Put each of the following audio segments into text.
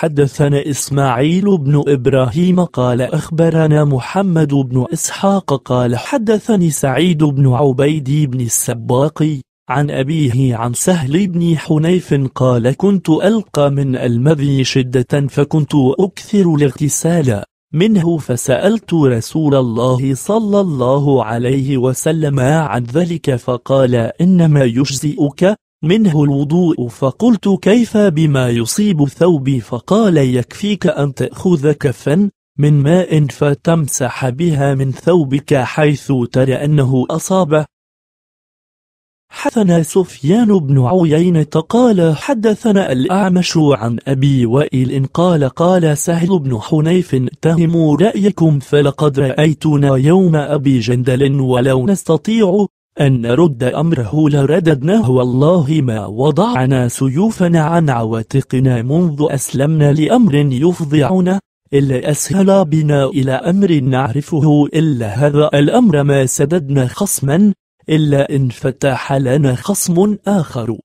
حدثنا إسماعيل بن إبراهيم قال أخبرنا محمد بن إسحاق قال حدثني سعيد بن عبيد بن السباقي عن أبيه عن سهل بن حنيف قال كنت ألقى من المذي شدة فكنت أكثر الاغتسال منه فسألت رسول الله صلى الله عليه وسلم عن ذلك فقال إنما يجزئك منه الوضوء فقلت كيف بما يصيب ثوبي فقال يكفيك أن تأخذ كفا من ماء فتمسح بها من ثوبك حيث ترى أنه أصابه حدثنا سفيان بن عيينة قال حدثنا الأعمش عن أبي وائل قال قال سهل بن حنيف اتهموا رأيكم فلقد رأيتنا يوم أبي جندل ولو نستطيع أن نرد أمره لرددناه والله ما وضعنا سيوفنا عن عواتقنا منذ أسلمنا لأمر يفضعنا إلا أسهل بنا إلى أمر نعرفه إلا هذا الأمر ما سددنا خصما إلا إن فتح لنا خصم آخر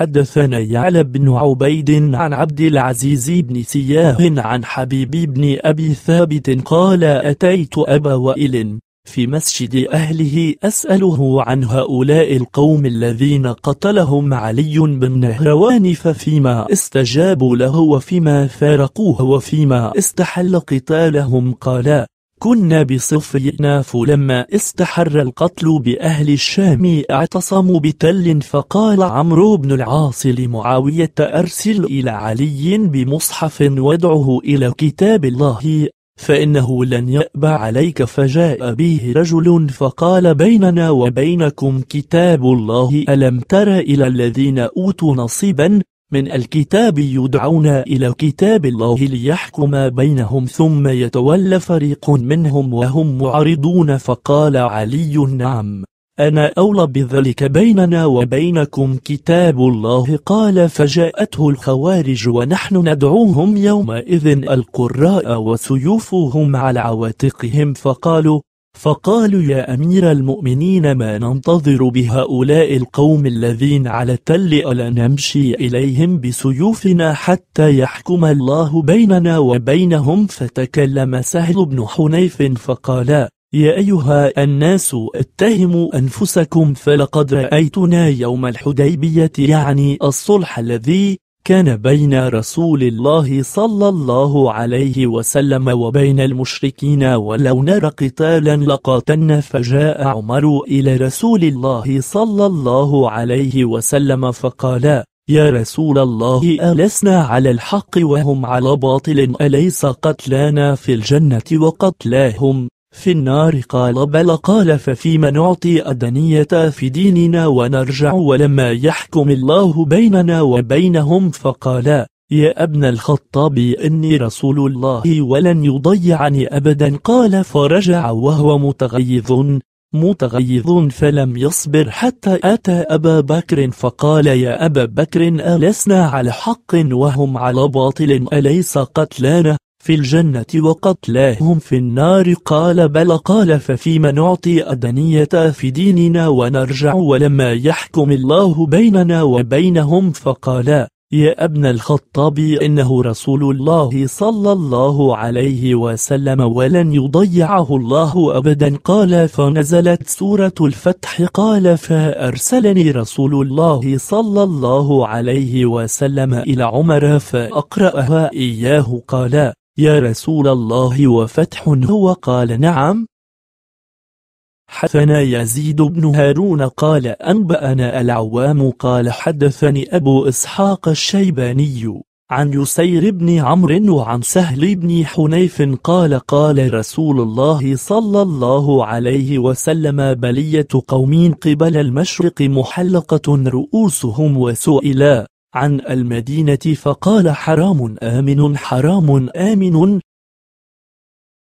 حدثنا يعلى بن عبيد عن عبد العزيز بن سياه عن حبيب بن أبي ثابت قال أتيت أبا وائل في مسجد أهله أسأله عن هؤلاء القوم الذين قتلهم علي بن نهروان ففيما استجابوا له وفيما فارقوه وفيما استحل قتالهم قالا كنا بصفينا فلما استحر القتل بأهل الشام اعتصموا بتل فقال عمرو بن العاص لمعاوية أرسل إلى علي بمصحف وادعه إلى كتاب الله فإنه لن يأبى عليك فجاء به رجل فقال بيننا وبينكم كتاب الله ألم تر إلى الذين أوتوا نصيبا من الكتاب يدعون إلى كتاب الله ليحكم بينهم ثم يتولى فريق منهم وهم معرضون فقال علي نعم أنا أولى بذلك بيننا وبينكم كتاب الله قال فجاءته الخوارج ونحن ندعوهم يومئذ القراء وسيوفهم على عواتقهم فقالوا فقالوا يا أمير المؤمنين ما ننتظر بهؤلاء القوم الذين على التل ألا نمشي إليهم بسيوفنا حتى يحكم الله بيننا وبينهم فتكلم سهل بن حنيف فقالا يا أيها الناس اتهموا أنفسكم فلقد رأيتنا يوم الحديبية يعني الصلح الذي كان بين رسول الله صلى الله عليه وسلم وبين المشركين ولو نرى قتالا لقاتلنا فجاء عمر إلى رسول الله صلى الله عليه وسلم فقال يا رسول الله ألسنا على الحق وهم على باطل أليس قتلانا في الجنة وقتلاهم في النار قال بل قال ففيما نعطي الدنية في ديننا ونرجع ولما يحكم الله بيننا وبينهم فقال يا ابن الخطاب إني رسول الله ولن يضيعني أبدا قال فرجع وهو متغيظ متغيظ فلم يصبر حتى أتى أبا بكر فقال يا أبا بكر ألسنا على حق وهم على باطل أليس قتلانا في الجنة وقتلاهم في النار قال بل قال ففيما نعطي أدنية في ديننا ونرجع ولما يحكم الله بيننا وبينهم فقالا يا ابن الخطاب إنه رسول الله صلى الله عليه وسلم ولن يضيعه الله أبدا قال فنزلت سورة الفتح قال فأرسلني رسول الله صلى الله عليه وسلم إلى عمر فأقرأها إياه قال يا رسول الله وفتح هو قال نعم حدثنا يزيد بن هارون قال أنبأنا العوام قال حدثني أبو إسحاق الشيباني عن يسير بن عمرو وعن سهل بن حنيف قال قال رسول الله صلى الله عليه وسلم بلية قوم قبل المشرق محلقة رؤوسهم وسئلا عن المدينة فقال حرام آمن حرام آمن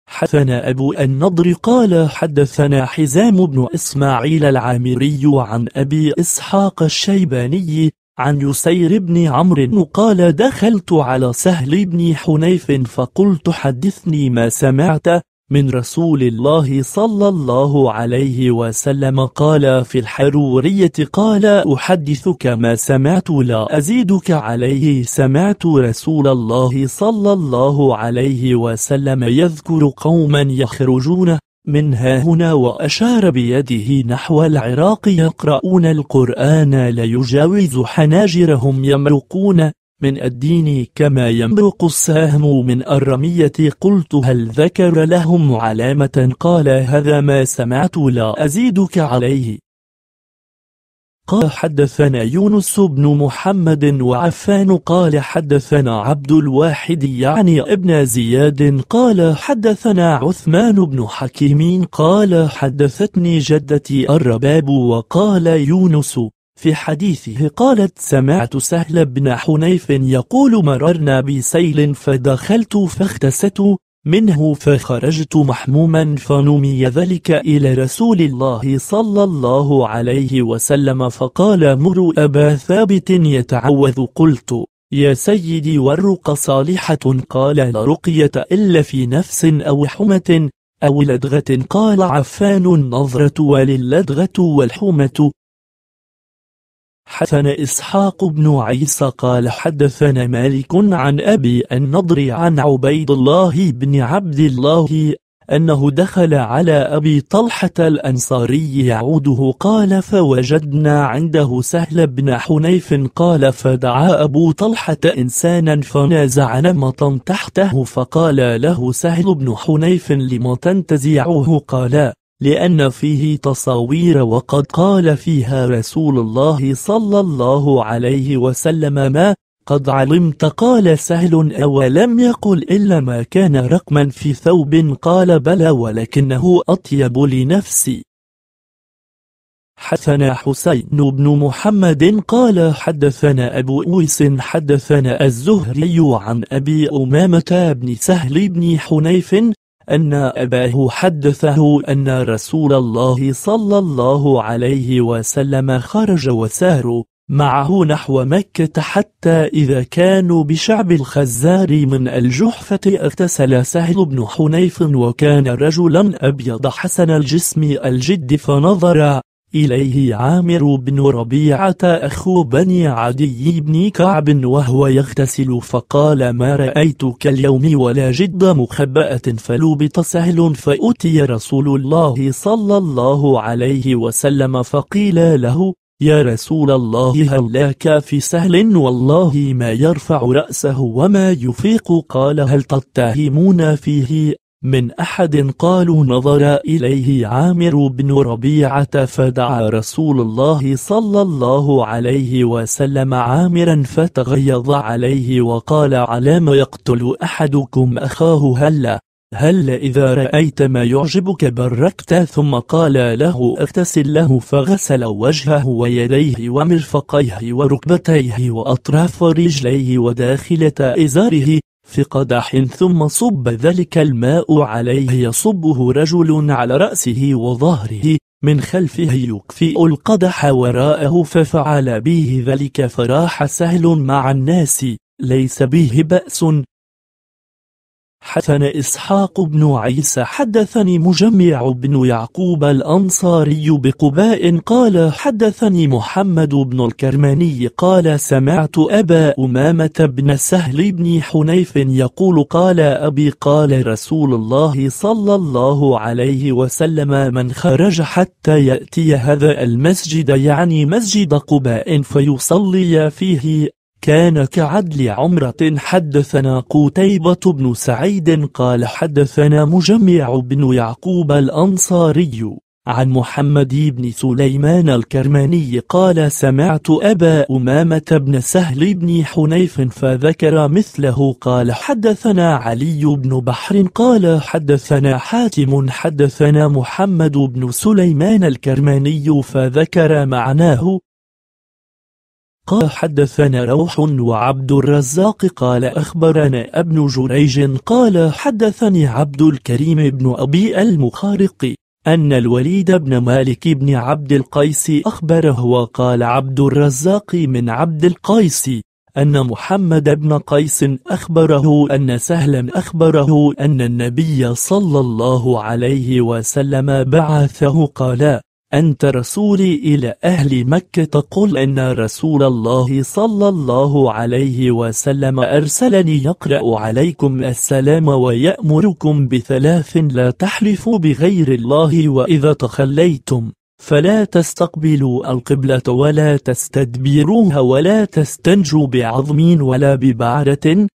حدثنا أبو النضر قال حدثنا حزام بن إسماعيل العامري عن أبي إسحاق الشيباني عن يسير بن عمرو قال دخلت على سهل بن حنيف فقلت حدثني ما سمعت من رسول الله صلى الله عليه وسلم قال في الحرورية قال أحدثك ما سمعت لا أزيدك عليه سمعت رسول الله صلى الله عليه وسلم يذكر قوما يخرجون من ها هنا وأشار بيده نحو العراق يقرؤون القرآن لا يجاوز حناجرهم يمرقون من الدين كما ينبق السهم من الرمية قلت هل ذكر لهم علامة قال هذا ما سمعت لا أزيدك عليه قال حدثنا يونس بن محمد وعفان قال حدثنا عبد الواحد يعني ابن زياد قال حدثنا عثمان بن حكيم قال حدثتني جدتي الرباب وقال يونس في حديثه قالت سمعت سهل بن حنيف يقول مررنا بسيل فدخلت فاختست منه فخرجت محموما فنمي ذلك إلى رسول الله صلى الله عليه وسلم فقال مر أبا ثابت يتعوذ قلت يا سيدي والرق صالحة قال لا رقية إلا في نفس أو حمة أو لدغة قال عفان النظرة وللدغة والحمة حدثنا إسحاق بن عيسى قال حدثنا مالك عن أبي النضر عن عبيد الله بن عبد الله أنه دخل على أبي طلحة الأنصاري يعوده قال فوجدنا عنده سهل بن حنيف قال فدعا أبو طلحة إنسانا فنازع نمطا تحته فقال له سهل بن حنيف لم تنتزعه قال لأن فيه تصاوير وقد قال فيها رسول الله صلى الله عليه وسلم ما قد علمت قال سهل أولم يقل إلا ما كان رقما في ثوب قال بلى ولكنه أطيب لنفسي حدثنا حسين بن محمد قال حدثنا أبو أويس حدثنا الزهري عن أبي أمامة بن سهل بن حنيف أن أباه حدثه أن رسول الله صلى الله عليه وسلم خرج وساروا معه نحو مكة حتى إذا كانوا بشعب الخزار من الجحفة اغتسل سهل بن حنيف وكان رجلا أبيض حسن الجسم الجد فنظر إليه عامر بن ربيعة أخو بني عدي بن كعب وهو يغتسل فقال ما رأيتك اليوم ولا جد مخبأة فلوبط سهل فأتي رسول الله صلى الله عليه وسلم فقيل له يا رسول الله هلاك في سهل والله ما يرفع رأسه وما يفيق قال هل تتهمون فيه من أحد قالوا نظر إليه عامر بن ربيعة فدعا رسول الله صلى الله عليه وسلم عامرا فتغيظ عليه وقال علام يقتل أحدكم أخاه هلا هل إذا رأيت ما يعجبك بركت ثم قال له اغتسل له فغسل وجهه ويديه ومرفقيه وركبتيه وأطراف رجليه وداخلة إزاره في قدح ثم صب ذلك الماء عليه يصبه رجل على رأسه وظهره من خلفه يكفئ القدح وراءه ففعل به ذلك فراح سهل مع الناس ليس به بأس حدثنا إسحاق بن عيسى حدثني مجمع بن يعقوب الأنصاري بقباء قال حدثني محمد بن الكرماني قال سمعت أبا أمامة بن سهل بن حنيف يقول قال أبي قال رسول الله صلى الله عليه وسلم من خرج حتى يأتي هذا المسجد يعني مسجد قباء فيصلي فيه كان كعدل عمرة حدثنا قتيبة بن سعيد قال حدثنا مجمع بن يعقوب الأنصاري عن محمد بن سليمان الكرماني قال سمعت أبا أمامة بن سهل بن حنيف فذكر مثله قال حدثنا علي بن بحر قال حدثنا حاتم حدثنا محمد بن سليمان الكرماني فذكر معناه قال حدثنا روح وعبد الرزاق قال أخبرنا ابن جريج قال حدثني عبد الكريم بن أبي المخارق أن الوليد بن مالك بن عبد القيس أخبره وقال عبد الرزاق من عبد القيس أن محمد بن قيس أخبره أن سهلا أخبره أن النبي صلى الله عليه وسلم بعثه قال أنت رسولي إلى أهل مكة قل إن رسول الله صلى الله عليه وسلم أرسلني يقرأ عليكم السلام ويأمركم بثلاث لا تحلفوا بغير الله وإذا تخليتم فلا تستقبلوا القبلة ولا تستدبروها ولا تستنجوا بعظم ولا ببعرة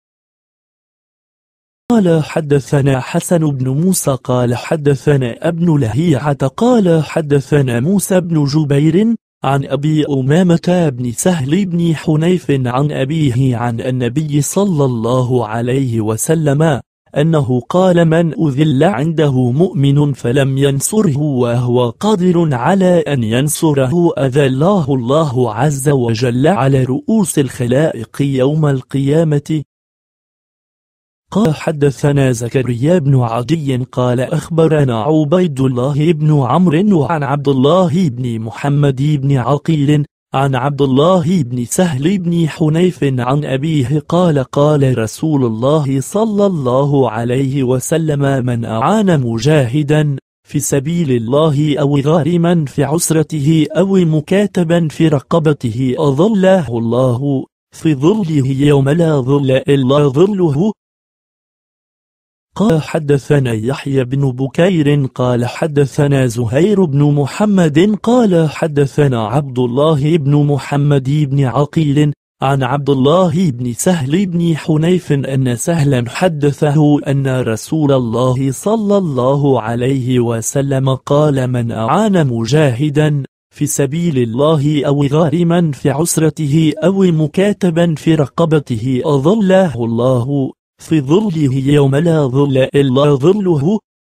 قال حدثنا حسن بن موسى قال حدثنا ابن لهيعة قال حدثنا موسى بن جبير عن أبي أمامة بن سهل بن حنيف عن أبيه عن النبي صلى الله عليه وسلم أنه قال من أذل عنده مؤمن فلم ينصره وهو قادر على أن ينصره أذله الله عز وجل على رؤوس الخلائق يوم القيامة قال حدثنا زكريا بن عدي قال أخبرنا عبيد الله بن عمرو وعن عبد الله بن محمد بن عقيل عن عبد الله بن سهل بن حنيف عن أبيه قال قال رسول الله صلى الله عليه وسلم من أعان مجاهدا في سبيل الله أو غارما في عسرته أو مكاتبا في رقبته أظله الله في ظله يوم لا ظل إلا ظله قال حدثنا يحيى بن بكير قال حدثنا زهير بن محمد قال حدثنا عبد الله بن محمد بن عقيل عن عبد الله بن سهل بن حنيف أن سهلا حدثه أن رسول الله صلى الله عليه وسلم قال من أعان مجاهدا في سبيل الله أو غارما في عسرته أو مكاتبا في رقبته أظله الله في ظله يوم لا ظل إلا ظله